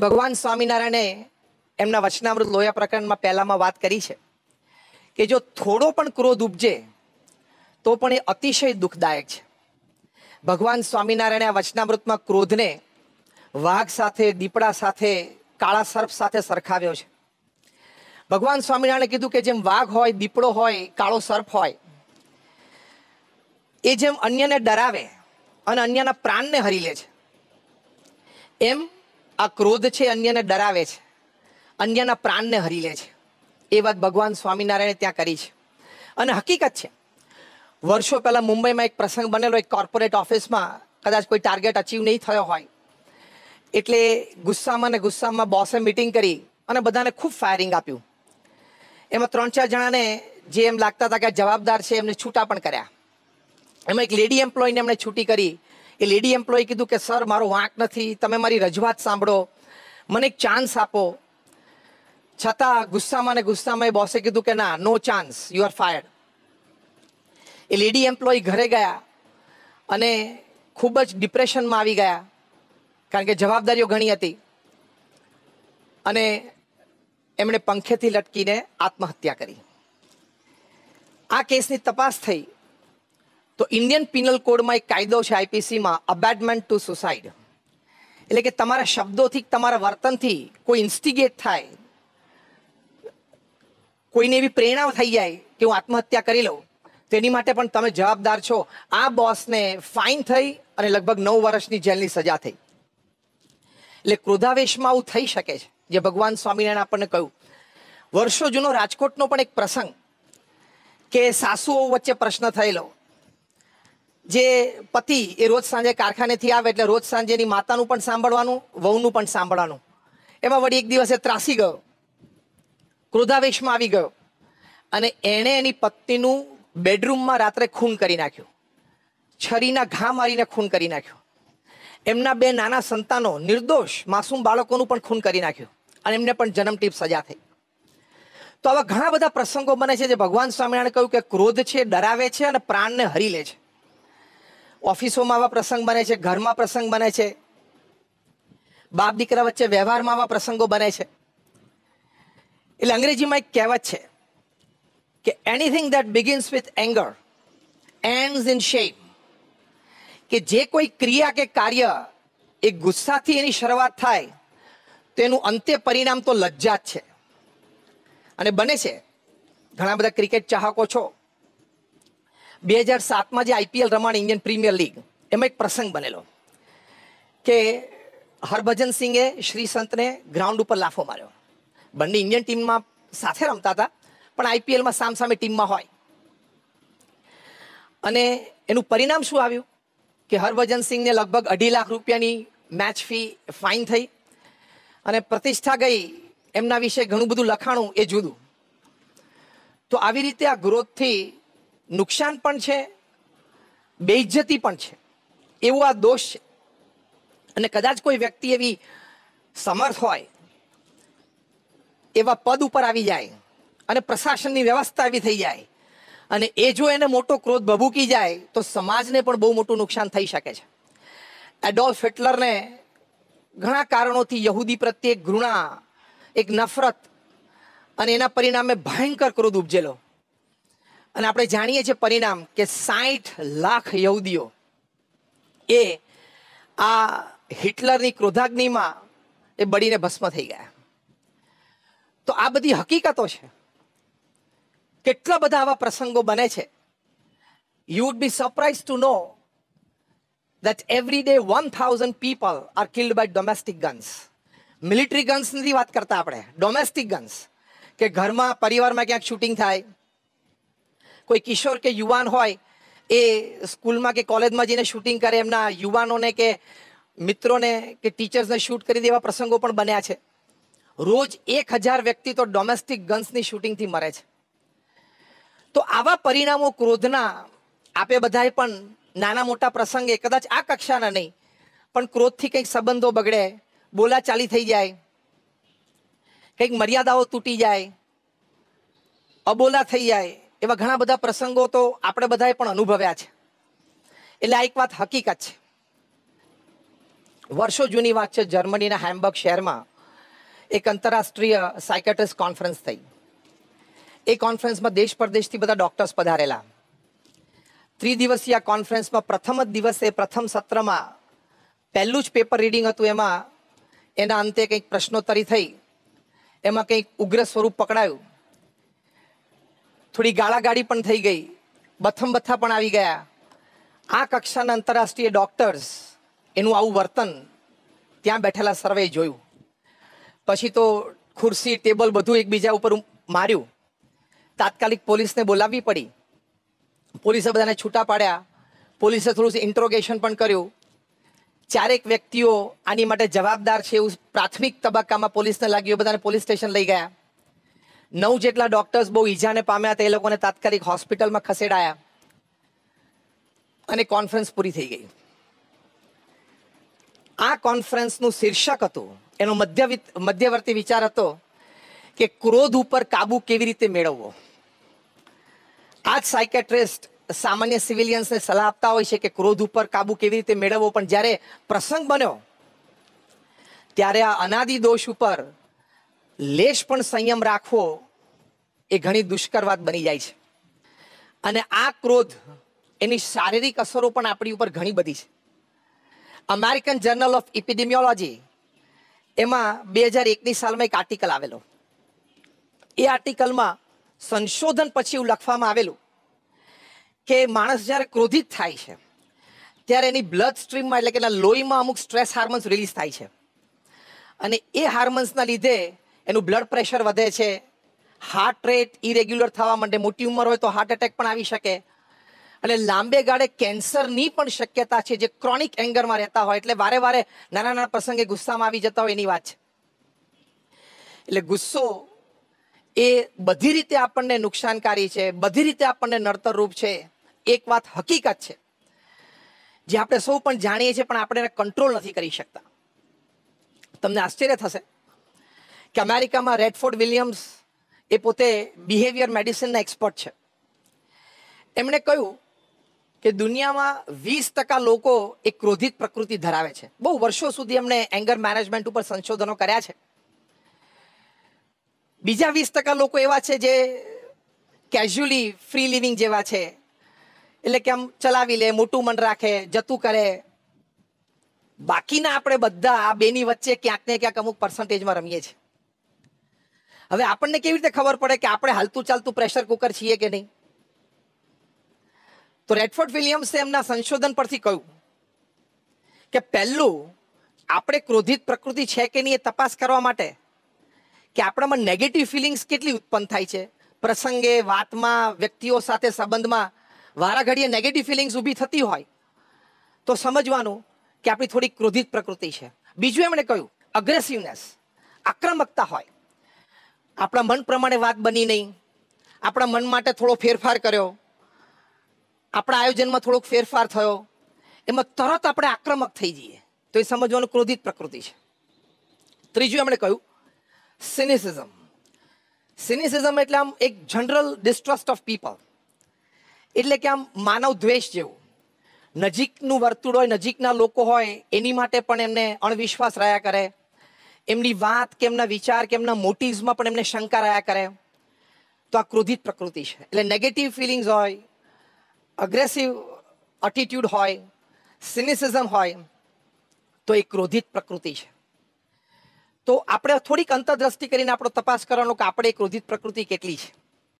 ભગવાન સ્વામિનારાયણે એમના વચનામૃત લોયા પ્રકરણમાં પહેલામાં વાત કરી છે કે જો થોડો પણ ક્રોધ ઉપજે તો પણ એ અતિશય દુઃખદાયક છે ભગવાન સ્વામિનારાયણે આ વચનામૃતમાં ક્રોધને વાઘ સાથે દીપડા સાથે કાળા સર્પ સાથે સરખાવ્યો છે ભગવાન સ્વામિનારાયણે કીધું કે જેમ વાઘ હોય દીપડો હોય કાળો સર્પ હોય એ જેમ અન્યને ડરાવે અને અન્યના પ્રાણને હરી લે છે એમ આ ક્રોધ છે અન્યને ડરાવે છે અન્યના પ્રાણને હરી લે છે એ વાત ભગવાન સ્વામિનારાયણે ત્યાં કરી છે અને હકીકત છે વર્ષો પહેલાં મુંબઈમાં એક પ્રસંગ બનેલો એક કોર્પોરેટ ઓફિસમાં કદાચ કોઈ ટાર્ગેટ અચીવ નહીં થયો હોય એટલે ગુસ્સામાં ને ગુસ્સામાં બોસે મિટિંગ કરી અને બધાને ખૂબ ફાયરિંગ આપ્યું એમાં ત્રણ ચાર જણાને જે એમ લાગતા હતા કે જવાબદાર છે એમને છૂટા પણ કર્યા એમાં એક લેડી એમ્પ્લોયને એમણે છૂટી કરી એ લેડી એમ્પ્લોય કીધું કે સર મારો વાંક નથી તમે મારી રજૂઆત સાંભળો મને એક ચાન્સ આપો છતાં ગુસ્સામાં ને ગુસ્સામાં એ બોસે કીધું કે ના no chance you are fired a lady employee ઘરે ગયા અને ખૂબ જ ડિપ્રેશનમાં આવી ગયા કારણ કે જવાબદારીઓ ઘણી હતી અને એમણે પંખેથી લટકીને આત્મહત્યા કરી આ કેસની તપાસ થઈ તો ઇન્ડિયન પિનલ કોડમાં એક કાયદો છે આઈપીસીમાં અબેડમેન્ટ ટુ સુસાઇડ એટલે કે તમારા શબ્દોથી તમારા વર્તનથી કોઈ ઇન્સ્ટિગેટ થાય કોઈને એવી પ્રેરણા થઈ જાય કે હું આત્મહત્યા કરી લઉં તેની માટે પણ તમે જવાબદાર છો આ બોસને ફાઇન થઈ અને લગભગ નવ વર્ષની જેલની સજા થઈ એટલે ક્રોધાવેશમાં આવું થઈ શકે છે જે ભગવાન સ્વામિનારાયણ આપણને કહ્યું વર્ષો જૂનો રાજકોટનો પણ એક પ્રસંગ કે સાસુઓ વચ્ચે પ્રશ્ન થયેલો જે પતિ એ રોજ સાંજે કારખાનેથી આવે એટલે રોજ સાંજે એની માતાનું પણ સાંભળવાનું વહુનું પણ સાંભળવાનું એમાં વળી એક દિવસે ત્રાસી ગયો ક્રોધાવેશમાં આવી ગયો અને એણે એની પત્નીનું બેડરૂમમાં રાત્રે ખૂન કરી નાખ્યું છરીના ઘા મારીને ખૂન કરી નાખ્યો એમના બે નાના સંતાનો નિર્દોષ માસૂમ બાળકોનું પણ ખૂન કરી નાખ્યું અને એમને પણ જન્મટીપ સજા થઈ તો આવા ઘણા બધા પ્રસંગો બને છે જે ભગવાન સ્વામિનારાયણ કહ્યું કે ક્રોધ છે ડરાવે છે અને પ્રાણને હરી લે છે ઓફિસોમાં આવા પ્રસંગ બને છે ઘરમાં પ્રસંગ બને છે બાપ દીકરા વચ્ચે વ્યવહારમાં આવા પ્રસંગો બને છે એટલે અંગ્રેજીમાં એક કહેવત છે કે anything that begins with anger ends in shame કે જે કોઈ ક્રિયા કે કાર્ય એ ગુસ્સાથી એની શરૂઆત થાય તેનું અંતે પરિણામ તો લજ્જા જ છે અને બને છે ઘણા બધા ક્રિકેટ ચાહકો છો બે હજાર સાતમાં જે આઈપીએલ રમાણી ઇન્ડિયન પ્રીમિયર લીગ એમાં એક પ્રસંગ બનેલો કે હરભજન સિંહે શ્રી સંતને ગ્રાઉન્ડ ઉપર લાફો માર્યો બંને ઇન્ડિયન ટીમમાં સાથે રમતા હતા પણ આઈપીએલમાં સામ સામે ટીમમાં હોય અને એનું પરિણામ શું આવ્યું કે હરભજન સિંહને લગભગ અઢી લાખ રૂપિયાની મેચ ફી ફાઇન થઈ અને પ્રતિષ્ઠા ગઈ એમના વિશે ઘણું બધું લખાણું એ જુદું તો આવી રીતે આ ગ્રોથથી નુકસાન પણ છે બેઇજ્જતી પણ છે એવો આ દોષ છે અને કદાચ કોઈ વ્યક્તિ એવી સમર્થ હોય એવા પદ ઉપર આવી જાય અને પ્રશાસનની વ્યવસ્થા એવી થઈ જાય અને એ જો એને મોટો ક્રોધ ભભૂકી જાય તો સમાજને પણ બહુ મોટું નુકસાન થઈ શકે છે એડોલ્ફ હિટલરને ઘણા કારણોથી યહૂદી પ્રત્યે ઘૃણા એક નફરત અને એના પરિણામે ભયંકર ક્રોધ ઉપજેલો અને આપણે જાણીએ છીએ પરિણામ કે સાઠ લાખ યહૂદીઓ એ આ હિટલરની ક્રોધાગ્નિમાં એ બળીને ભસ્મ થઈ ગયા તો આ બધી હકીકતો છે કેટલા બધા આવા પ્રસંગો બને છે you would be surprise to know that every day one thousand people are killed by domestic guns military guns નથી વાત કરતા આપણે ડોમેસ્ટિક ગન્સ કે ઘરમાં પરિવારમાં ક્યાંક શૂટિંગ થાય કોઈ કિશોર કે યુવાન હોય એ સ્કૂલમાં કે કોલેજમાં જઈને શૂટિંગ કરે એમના યુવાનોને કે મિત્રોને કે ટીચર્સને શૂટ કરી દેવા પ્રસંગો પણ બન્યા છે રોજ એક હજાર વ્યક્તિ તો ડોમેસ્ટિક ગન્સની શૂટિંગથી મરે છે તો આવા પરિણામો ક્રોધના આપે બધાએ પણ નાના મોટા પ્રસંગે કદાચ આ કક્ષાના નહીં પણ ક્રોધથી કંઈક સંબંધો બગડે બોલાચાલી થઈ જાય કંઈક મર્યાદાઓ તૂટી જાય અબોલા થઈ જાય એવા ઘણા બધા પ્રસંગો તો આપણે બધાએ પણ અનુભવ્યા છે એટલે આ એક વાત હકીકત છે વર્ષો જૂની વાત છે જર્મનીના હેમ્બર્ગ શહેરમાં એક આંતરરાષ્ટ્રીય સાયકેટ્રિસ્ટ કોન્ફરન્સ થઈ એ કોન્ફરન્સમાં દેશ પરદેશથી બધા ડોક્ટર્સ પધારેલા ત્રિદિવસીય કોન્ફરન્સમાં પ્રથમ જ દિવસે પ્રથમ સત્રમાં પહેલું જ પેપર રીડિંગ હતું એમાં એના અંતે કંઈક પ્રશ્નોત્તરી થઈ એમાં કંઈક ઉગ્ર સ્વરૂપ પકડાયું થોડી ગાળાગાળી પણ થઈ ગઈ બથમ બથા પણ આવી ગયા આ કક્ષાના આંતરરાષ્ટ્રીય ડોક્ટર્સ એનું આવું વર્તન ત્યાં બેઠેલા સર્વે જોયું પછી તો ખુરશી ટેબલ બધું એકબીજા ઉપર માર્યું તાત્કાલિક પોલીસને બોલાવવી પડી પોલીસે બધાને છૂટા પાડ્યા પોલીસે થોડું ઇન્ટ્રોગેશન પણ કર્યું ચારેક વ્યક્તિઓ આની માટે જવાબદાર છે એવું પ્રાથમિક તબક્કામાં પોલીસને લાગ્યું બધાને પોલીસ સ્ટેશન લઈ ગયા નવ જેટલા ડોક્ટર્સ બહુ ઈજાને પામ્યા તે લોકોને તાત્કાલિક હોસ્પિટલમાં ખસેડાયા અને કોન્ફરન્સ પૂરી થઈ ગઈ આ કોન્ફરન્સનું શીર્ષક હતું એનો મધ્ય મધ્યવર્તી વિચાર હતો કે ક્રોધ ઉપર કાબુ કેવી રીતે મેળવવો આ જ સાયકેટ્રિસ્ટ સામાન્ય સિવિલિયન્સને સલાહ આપતા હોય છે કે ક્રોધ ઉપર કાબુ કેવી રીતે મેળવવો પણ જ્યારે પ્રસંગ બન્યો ત્યારે આ અનાદિ દોષ ઉપર લેશ પણ સંયમ રાખવો એ ઘણી દુષ્કર વાત બની જાય છે અને આ ક્રોધ એની શારીરિક અસરો પણ આપણી ઉપર ઘણી બધી છે અમેરિકન જર્નલ ઓફ ઇપિડેમિયોલોજી એમાં બે હજાર એકની સાલમાં એક આર્ટિકલ આવેલો એ આર્ટિકલમાં સંશોધન પછી એવું લખવામાં આવેલું કે માણસ જ્યારે ક્રોધિત થાય છે ત્યારે એની બ્લડ સ્ટ્રીમમાં એટલે કે એના લોહીમાં અમુક સ્ટ્રેસ હાર્મોન્સ રિલીઝ થાય છે અને એ હાર્મોન્સના લીધે એનું બ્લડ પ્રેશર વધે છે હાર્ટ રેટ ઇરેગ્યુલર થવા માંડે મોટી ઉંમર હોય તો હાર્ટ એટેક પણ આવી શકે અને લાંબે ગાળે કેન્સરની પણ શક્યતા છે જે ક્રોનિક એંગરમાં રહેતા હોય એટલે વારે વારે નાના નાના પ્રસંગે ગુસ્સામાં આવી જતા હોય એની વાત છે એટલે ગુસ્સો એ બધી રીતે આપણને નુકસાનકારી છે બધી રીતે આપણને નડતરરૂપ છે એક વાત હકીકત છે જે આપણે સૌ પણ જાણીએ છીએ પણ આપણે એને કંટ્રોલ નથી કરી શકતા તમને આશ્ચર્ય થશે કે અમેરિકામાં રેડફોર્ડ વિલિયમ્સ એ પોતે બિહેવિયર મેડિસિનના એક્સપર્ટ છે એમણે કહ્યું કે દુનિયામાં વીસ ટકા લોકો એ ક્રોધિત પ્રકૃતિ ધરાવે છે બહુ વર્ષો સુધી એમણે એંગર મેનેજમેન્ટ ઉપર સંશોધનો કર્યા છે બીજા વીસ ટકા લોકો એવા છે જે કેઝ્યુઅલી ફ્રી લિવિંગ જેવા છે એટલે કે આમ ચલાવી લે મોટું મન રાખે જતું કરે બાકીના આપણે બધા આ બેની વચ્ચે ક્યાંક ને ક્યાંક અમુક પર્સન્ટેજમાં રમીએ છીએ હવે આપણને કેવી રીતે ખબર પડે કે આપણે હાલતું ચાલતું પ્રેશર કુકર છીએ કે નહીં તો રેડફોર્ડ વિલિયમ્સે એમના સંશોધન પરથી કહ્યું કે પહેલું આપણે ક્રોધિત પ્રકૃતિ છે કે નહીં એ તપાસ કરવા માટે કે આપણામાં નેગેટિવ ફિલિંગ્સ કેટલી ઉત્પન્ન થાય છે પ્રસંગે વાતમાં વ્યક્તિઓ સાથે સંબંધમાં વારાઘડીએ નેગેટિવ ફિલિંગ્સ ઊભી થતી હોય તો સમજવાનું કે આપણી થોડી ક્રોધિત પ્રકૃતિ છે બીજું એમણે કહ્યું અગ્રેસિવનેસ આક્રમકતા હોય આપણા મન પ્રમાણે વાત બની નહીં આપણા મન માટે થોડો ફેરફાર કર્યો આપણા આયોજનમાં થોડોક ફેરફાર થયો એમાં તરત આપણે આક્રમક થઈ જઈએ તો એ સમજવાનું ક્રોધિત પ્રકૃતિ છે ત્રીજું એમણે કહ્યું સિનિસિઝમ સિનિસિઝમ એટલે આમ એક જનરલ ડિસ્ટ્રસ્ટ ઓફ પીપલ એટલે કે આમ માનવ દ્વેષ જેવું નજીકનું વર્તુળ હોય નજીકના લોકો હોય એની માટે પણ એમને અણવિશ્વાસ રહ્યા કરે એમની વાત કે એમના વિચાર કે એમના મોટિવ્સમાં પણ એમને શંકા રહ્યા કરે તો આ ક્રોધિત પ્રકૃતિ છે એટલે નેગેટિવ ફિલિંગ્સ હોય અગ્રેસિવ અટીટ્યુડ હોય સિનિસિઝમ હોય તો એ ક્રોધિત પ્રકૃતિ છે તો આપણે થોડીક અંતરદ્રષ્ટિ કરીને આપણો તપાસ કરવાનો કે આપણે ક્રોધિત પ્રકૃતિ કેટલી છે